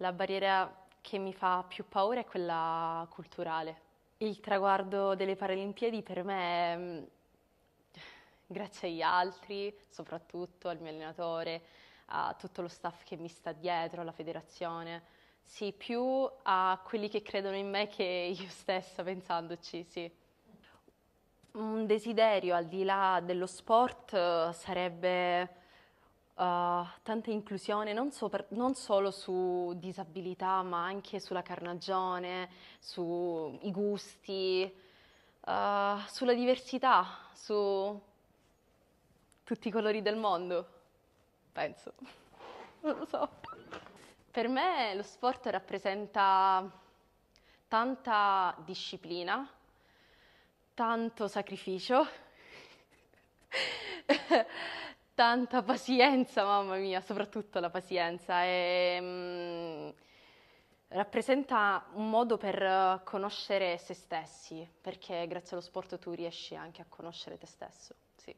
La barriera che mi fa più paura è quella culturale. Il traguardo delle Paralimpiadi per me è mm, grazie agli altri, soprattutto al mio allenatore, a tutto lo staff che mi sta dietro, alla federazione, sì, più a quelli che credono in me che io stessa pensandoci, sì. Un desiderio al di là dello sport eh, sarebbe uh, tanta inclusione non, so per, non, solo su disabilità ma anche sulla carnagione, sui gusti, uh, sulla diversità, su tutti i colori del mondo, penso. Non lo so. Per me lo sport rappresenta tanta disciplina, tanto sacrificio. Tanta pazienza, mamma mia, soprattutto la pazienza. E, mh, mm, rappresenta un modo per conoscere se stessi, perché grazie allo sport tu riesci anche a conoscere te stesso. Sì.